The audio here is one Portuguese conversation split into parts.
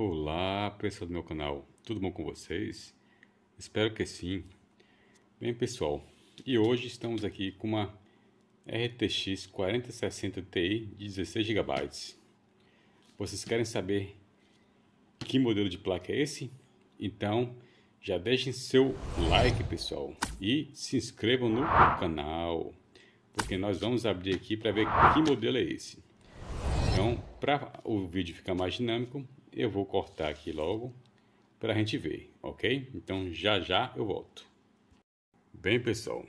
Olá, pessoal do meu canal, tudo bom com vocês? Espero que sim. Bem, pessoal, e hoje estamos aqui com uma RTX 4060 Ti de 16 GB. Vocês querem saber que modelo de placa é esse? Então, já deixem seu like, pessoal, e se inscrevam no canal, porque nós vamos abrir aqui para ver que modelo é esse. Então, para o vídeo ficar mais dinâmico, eu vou cortar aqui logo para a gente ver, ok? Então já já eu volto. Bem, pessoal,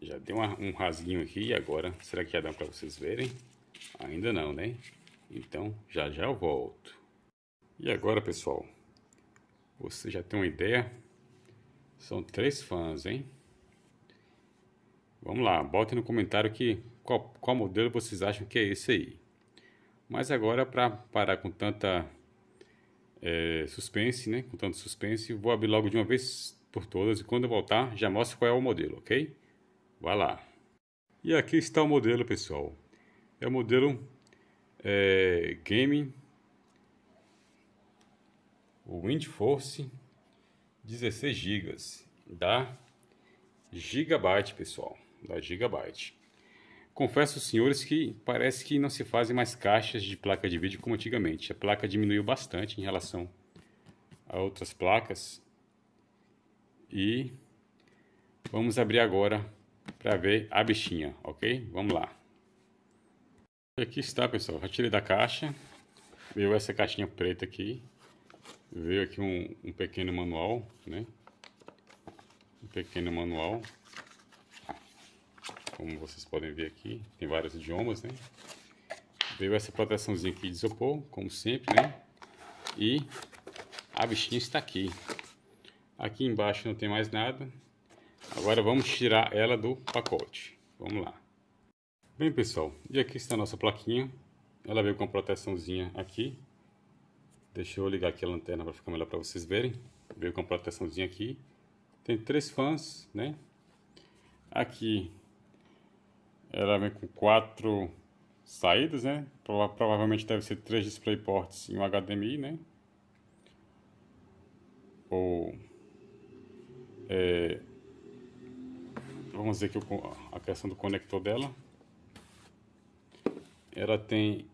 já deu uma, um rasguinho aqui e agora. Será que já dá para vocês verem? Ainda não, né? Então já já eu volto. E agora, pessoal, você já tem uma ideia? São três fãs, hein? Vamos lá, bota no comentário que qual, qual modelo vocês acham que é esse aí. Mas agora, para parar com tanta é, suspense, né? Com tanto suspense, vou abrir logo de uma vez por todas e quando eu voltar já mostro qual é o modelo, ok? Vai lá. E aqui está o modelo, pessoal. É o modelo é, Wind Windforce 16 GB da Gigabyte, pessoal, da Gigabyte. Confesso aos senhores que parece que não se fazem mais caixas de placa de vídeo como antigamente. A placa diminuiu bastante em relação a outras placas. E vamos abrir agora para ver a bichinha, ok? Vamos lá. Aqui está, pessoal. Já tirei da caixa. Veio essa caixinha preta aqui. Veio aqui um, um pequeno manual, né? Um pequeno manual como vocês podem ver aqui, tem vários idiomas, né? Veio essa proteçãozinha aqui de isopor, como sempre, né? E a bichinha está aqui. Aqui embaixo não tem mais nada. Agora vamos tirar ela do pacote. Vamos lá. Bem, pessoal, e aqui está a nossa plaquinha. Ela veio com a proteçãozinha aqui. Deixa eu ligar aqui a lanterna para ficar melhor para vocês verem. Veio com a proteçãozinha aqui. Tem três fãs, né? Aqui ela vem com quatro saídas, né? provavelmente deve ser três display ports e um HDMI, né? Ou é, vamos ver que a questão do conector dela. Ela tem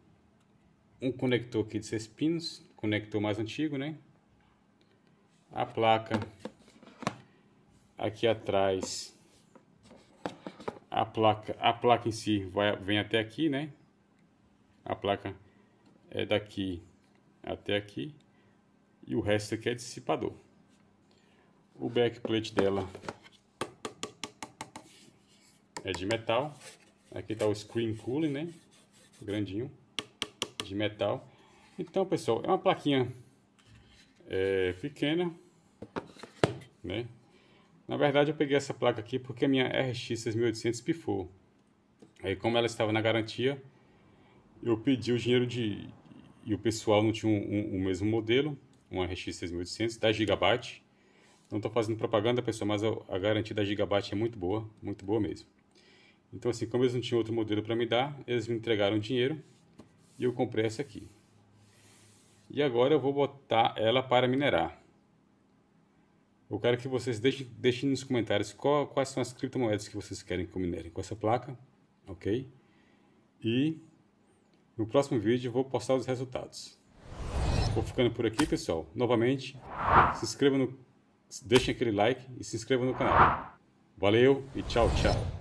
um conector aqui de 6 pinos, conector mais antigo, né? A placa aqui atrás a placa, a placa em si vai, vem até aqui, né? A placa é daqui até aqui e o resto aqui é dissipador. O backplate dela é de metal. Aqui está o screen cooling, né? Grandinho, de metal. Então, pessoal, é uma plaquinha é, pequena, né? Na verdade, eu peguei essa placa aqui porque a minha RX 6800 pifou. Aí, como ela estava na garantia, eu pedi o dinheiro de... E o pessoal não tinha o um, um, um mesmo modelo, uma RX 6800 da Gigabyte. Não estou fazendo propaganda, pessoal, mas a, garantia da Gigabyte é muito boa, muito boa mesmo. Então, assim, como eles não tinham outro modelo para me dar, eles me entregaram dinheiro e eu comprei essa aqui. E agora eu vou botar ela para minerar. Eu quero que vocês deixem, deixem nos comentários qual, quais são as criptomoedas que vocês querem que eu minere com essa placa, ok? E no próximo vídeo eu vou postar os resultados. Vou ficando por aqui, pessoal. Novamente, se inscreva no... Deixem aquele like e se inscreva no canal. Valeu e tchau, tchau.